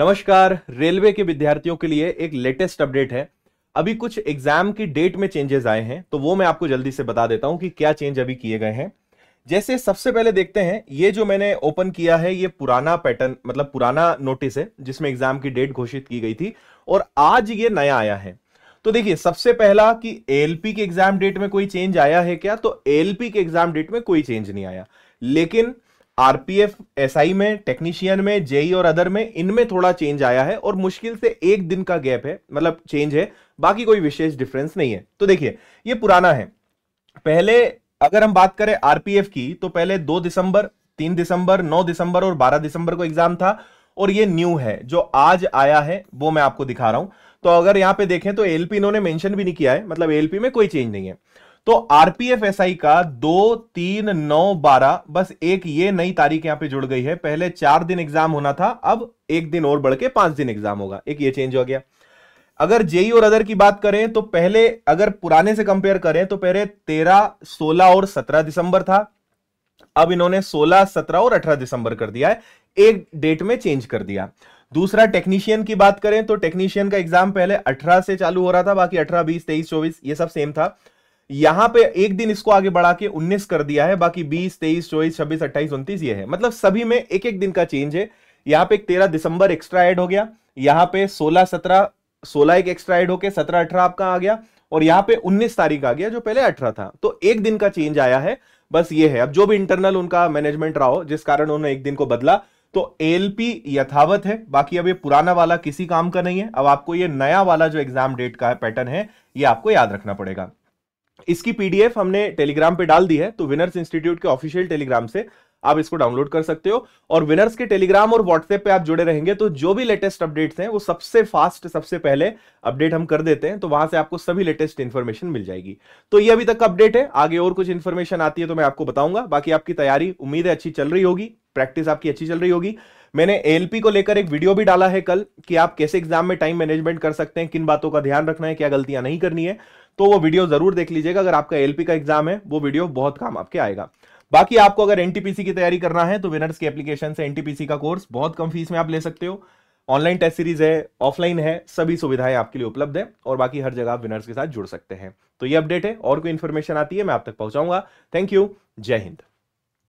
नमस्कार रेलवे के विद्यार्थियों के लिए एक लेटेस्ट अपडेट है अभी कुछ एग्जाम की डेट में चेंजेस आए हैं तो वो मैं आपको जल्दी से बता देता हूं कि क्या चेंज अभी किए गए हैं जैसे सबसे पहले देखते हैं ये जो मैंने ओपन किया है ये पुराना पैटर्न मतलब पुराना नोटिस है जिसमें एग्जाम की डेट घोषित की गई थी और आज ये नया आया है तो देखिए सबसे पहला कि एएलपी के एग्जाम डेट में कोई चेंज आया है क्या तो एएलपी के एग्जाम डेट में कोई चेंज नहीं आया लेकिन आरपीएफ एसआई में टेक्नीशियन में जेई और अदर में इनमें थोड़ा चेंज आया है और मुश्किल से एक दिन का गैप है मतलब चेंज है बाकी कोई विशेष डिफरेंस नहीं है तो देखिए ये पुराना है पहले अगर हम बात करें आरपीएफ की तो पहले दो दिसंबर तीन दिसंबर नौ दिसंबर और बारह दिसंबर को एग्जाम था और ये न्यू है जो आज आया है वो मैं आपको दिखा रहा हूं तो अगर यहां पे देखें तो एलपी इन्होंने मेंशन भी नहीं किया है मतलब एलपी में कोई चेंज नहीं है तो आरपीएफ एसआई का दो तीन नौ बारह बस एक ये नई तारीख यहां पे जुड़ गई है पहले चार दिन एग्जाम होना था अब एक दिन और बढ़ के पांच दिन एग्जाम होगा एक ये चेंज हो गया अगर जेई और अदर की बात करें तो पहले अगर पुराने से कंपेयर करें तो पहले तेरह सोलह और सत्रह दिसंबर था अब इन्होंने सोलह सत्रह और अठारह दिसंबर कर दिया है एक डेट में चेंज कर दिया दूसरा टेक्नीशियन की बात करें तो टेक्नीशियन का एग्जाम पहले 18 से चालू हो रहा था बाकी 18, 20, 23, 24 ये सब सेम था यहां पे एक दिन इसको आगे बढ़ा के 19 कर दिया है बाकी 20, 23, चौबीस छब्बीस अट्ठाईस उन्तीस ये है मतलब सभी में एक एक दिन का चेंज है यहां पे 13 तेरह दिसंबर एक्स्ट्रा ऐड हो गया यहां पे 16, 17, 16 एक एक्स्ट्रा ऐड होके 17, 18 आपका आ गया और यहां पे 19 तारीख आ गया जो पहले 18 था तो एक दिन का चेंज आया है बस ये है अब जो भी इंटरनल उनका मैनेजमेंट रहा हो जिस कारण उन्होंने एक दिन को बदला तो एलपी यथावत है बाकी अब ये पुराना वाला किसी काम का नहीं है अब आपको ये नया वाला जो एग्जाम डेट का पैटर्न है ये आपको याद रखना पड़ेगा इसकी पीडीएफ हमने टेलीग्राम पे डाल दी है तो विनर्स इंस्टीट्यूट के ऑफिशियल टेलीग्राम से आप इसको डाउनलोड कर सकते हो और विनर्स के टेलीग्राम और व्हाट्सएप पे आप जुड़े रहेंगे तो जो भी लेटेस्ट अपडेट्स हैं वो सबसे फास्ट सबसे पहले अपडेट हम कर देते हैं तो वहां से आपको सभी लेटेस्ट इन्फॉर्मेशन मिल जाएगी तो ये अभी तक अपडेट है आगे और कुछ इन्फॉर्मेशन आती है तो मैं आपको बताऊंगा बाकी आपकी तैयारी उम्मीद है अच्छी चल रही होगी प्रैक्टिस आपकी अच्छी चल रही होगी मैंने एएलपी को लेकर एक वीडियो भी डाला है कल कि आप कैसे एग्जाम में टाइम मैनेजमेंट कर सकते हैं किन बातों का ध्यान रखना है क्या गलतियां नहीं करनी है तो वो वीडियो जरूर देख लीजिएगा अगर आपका एलपी का एग्जाम है वो वीडियो बहुत काम आपके आएगा बाकी आपको अगर एनटीपीसी की तैयारी करना है तो विनर्स की एप्लीकेशन से एनटीपीसी का कोर्स बहुत कम फीस में आप ले सकते हो ऑनलाइन टेस्ट सीरीज है ऑफलाइन है सभी सुविधाएं आपके लिए उपलब्ध है और बाकी हर जगह आप विनर्स के साथ जुड़ सकते हैं तो ये अपडेट है और कोई इन्फॉर्मेशन आती है मैं आप तक पहुंचाऊंगा थैंक यू जय हिंद